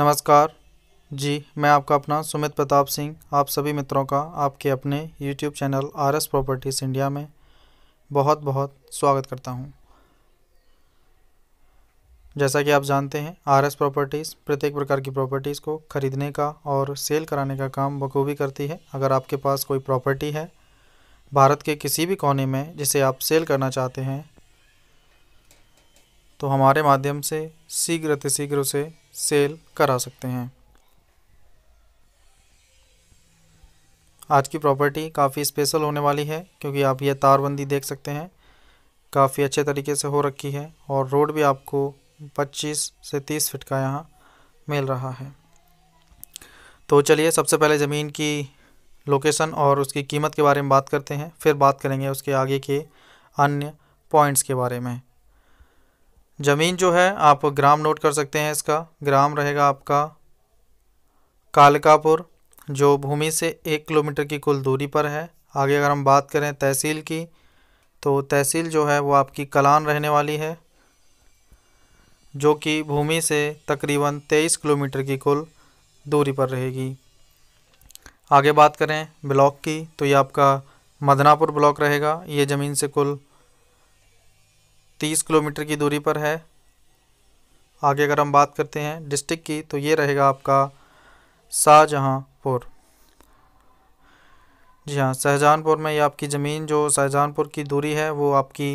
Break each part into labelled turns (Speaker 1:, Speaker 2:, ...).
Speaker 1: नमस्कार जी मैं आपका अपना सुमित प्रताप सिंह आप सभी मित्रों का आपके अपने YouTube channel R S properties India में बहुत बहुत स्वागत करता हूं। जैसा कि आप जानते हैं आर एस प्रॉपर्टीज़ प्रत्येक प्रकार की प्रॉपर्टीज़ को ख़रीदने का और सेल कराने का काम बखूबी करती है अगर आपके पास कोई प्रॉपर्टी है भारत के किसी भी कोने में जिसे आप सेल करना चाहते हैं तो हमारे माध्यम से शीघ्र अतिशीघ्र उसे सेल करा सकते हैं आज की प्रॉपर्टी काफ़ी स्पेशल होने वाली है क्योंकि आप ये तारबंदी देख सकते हैं काफ़ी अच्छे तरीके से हो रखी है और रोड भी आपको 25 से 30 फिट का यहाँ मिल रहा है तो चलिए सबसे पहले ज़मीन की लोकेशन और उसकी कीमत के बारे में बात करते हैं फिर बात करेंगे उसके आगे के अन्य पॉइंट्स के बारे में ज़मीन जो है आप ग्राम नोट कर सकते हैं इसका ग्राम रहेगा आपका कालकापुर जो भूमि से एक किलोमीटर की कुल दूरी पर है आगे अगर हम बात करें तहसील की तो तहसील जो है वो आपकी कलान रहने वाली है जो कि भूमि से तकरीबन तेईस किलोमीटर की कुल दूरी पर रहेगी आगे बात करें ब्लॉक की तो ये आपका मदनापुर ब्लॉक रहेगा ये ज़मीन से कुल तीस किलोमीटर की दूरी पर है आगे अगर हम बात करते हैं डिस्ट्रिक्ट की तो ये रहेगा आपका शाहजहाँपुर जी हाँ शाहजहानपुर में ये आपकी ज़मीन जो शाहजहानपुर की दूरी है वो आपकी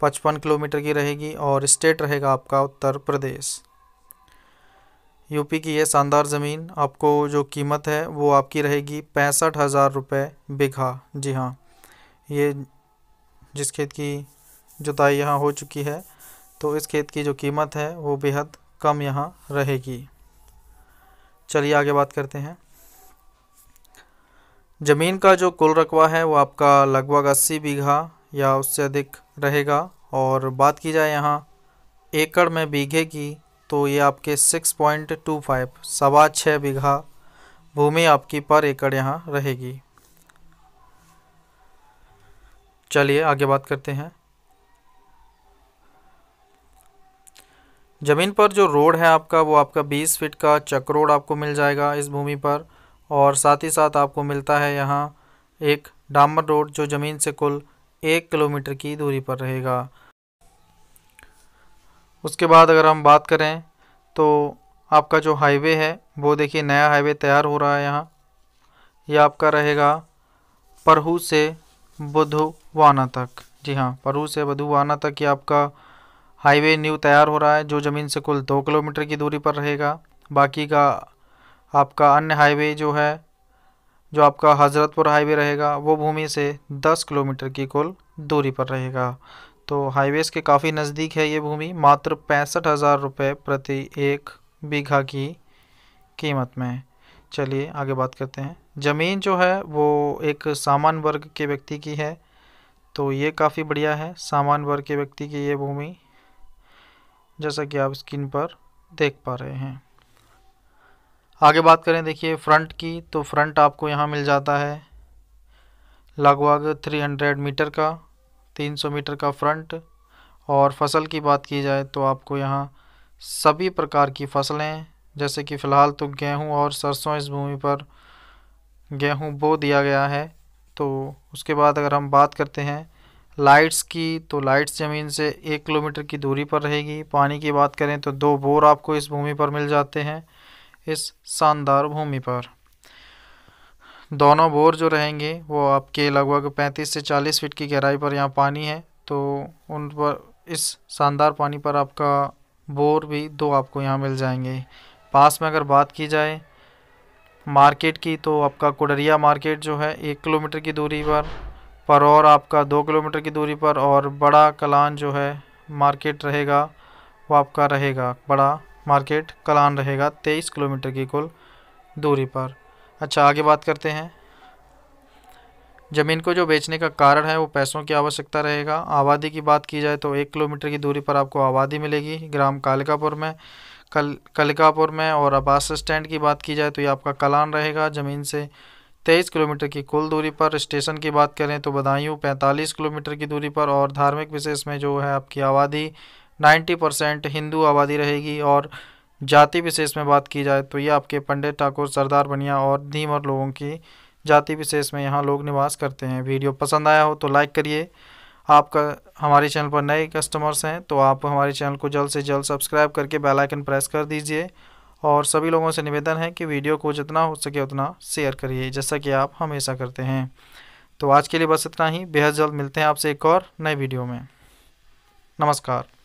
Speaker 1: पचपन किलोमीटर की रहेगी और स्टेट रहेगा आपका उत्तर प्रदेश यूपी की ये शानदार ज़मीन आपको जो कीमत है वो आपकी रहेगी पैंसठ हज़ार रुपये बीघा जी हाँ ये जिस खेत की जुताई यहाँ हो चुकी है तो इस खेत की जो कीमत है वो बेहद कम यहाँ रहेगी चलिए आगे बात करते हैं ज़मीन का जो कुल रकबा है वो आपका लगभग अस्सी बीघा या उससे अधिक रहेगा और बात की जाए यहाँ एकड़ में बीघे की तो ये आपके सिक्स पॉइंट टू फाइव सवा छः बीघा भूमि आपकी पर एकड़ यहाँ रहेगी चलिए आगे बात करते हैं ज़मीन पर जो रोड है आपका वो आपका 20 फीट का चक रोड आपको मिल जाएगा इस भूमि पर और साथ ही साथ आपको मिलता है यहाँ एक डामर रोड जो ज़मीन से कुल एक किलोमीटर की दूरी पर रहेगा उसके बाद अगर हम बात करें तो आपका जो हाईवे है वो देखिए नया हाईवे तैयार हो रहा है यहाँ यह आपका रहेगा परहू से बुधवाना तक जी हाँ परहू से बुधवाना तक ये आपका हाईवे न्यू तैयार हो रहा है जो ज़मीन से कुल दो किलोमीटर की दूरी पर रहेगा बाकी का आपका अन्य हाईवे जो है जो आपका हज़रतपुर हाईवे रहेगा वो भूमि से दस किलोमीटर की कुल दूरी पर रहेगा तो हाईवेज़ के काफ़ी नज़दीक है ये भूमि मात्र पैंसठ हज़ार रुपये प्रति एक बीघा की कीमत में चलिए आगे बात करते हैं ज़मीन जो है वो एक सामान्य वर्ग के व्यक्ति की है तो ये काफ़ी बढ़िया है सामान्य वर्ग के व्यक्ति की ये भूमि जैसा कि आप स्क्रीन पर देख पा रहे हैं आगे बात करें देखिए फ्रंट की तो फ्रंट आपको यहाँ मिल जाता है लगभग 300 मीटर का 300 मीटर का फ्रंट और फसल की बात की जाए तो आपको यहाँ सभी प्रकार की फसलें जैसे कि फ़िलहाल तो गेहूं और सरसों इस भूमि पर गेहूं बो दिया गया है तो उसके बाद अगर हम बात करते हैं लाइट्स की तो लाइट्स ज़मीन से एक किलोमीटर की दूरी पर रहेगी पानी की बात करें तो दो बोर आपको इस भूमि पर मिल जाते हैं इस शानदार भूमि पर दोनों बोर जो रहेंगे वो आपके लगभग 35 से 40 फीट की गहराई पर यहाँ पानी है तो उन पर इस शानदार पानी पर आपका बोर भी दो आपको यहाँ मिल जाएंगे पास में अगर बात की जाए मार्केट की तो आपका कुडरिया मार्केट जो है एक किलोमीटर की दूरी पर पर और आपका दो किलोमीटर की दूरी पर और बड़ा कलान जो है मार्केट रहेगा वो आपका रहेगा बड़ा मार्केट कलान रहेगा तेईस किलोमीटर की कुल दूरी पर अच्छा आगे बात करते हैं ज़मीन को जो बेचने का कारण है वो पैसों की आवश्यकता रहेगा आबादी की बात की जाए तो एक किलोमीटर की दूरी पर आपको आबादी मिलेगी ग्राम कालिकापुर में कल कलिकापुर में और आबास बस स्टैंड की बात की जाए तो ये आपका कलान रहेगा ज़मीन से तेईस किलोमीटर की कुल दूरी पर स्टेशन की बात करें तो बदायूं पैंतालीस किलोमीटर की दूरी पर और धार्मिक विशेष में जो है आपकी आबादी नाइन्टी परसेंट हिंदू आबादी रहेगी और जाति विशेष में बात की जाए तो ये आपके पंडित ठाकुर सरदार बनिया और धीमर लोगों की जाति विशेष में यहाँ लोग निवास करते हैं वीडियो पसंद आया हो तो लाइक करिए आपका हमारे चैनल पर नए कस्टमर्स हैं तो आप हमारे चैनल को जल्द से जल्द सब्सक्राइब करके बेल आइकन प्रेस कर दीजिए और सभी लोगों से निवेदन है कि वीडियो को जितना हो सके उतना शेयर करिए जैसा कि आप हमेशा करते हैं तो आज के लिए बस इतना ही बेहद जल्द मिलते हैं आपसे एक और नए वीडियो में नमस्कार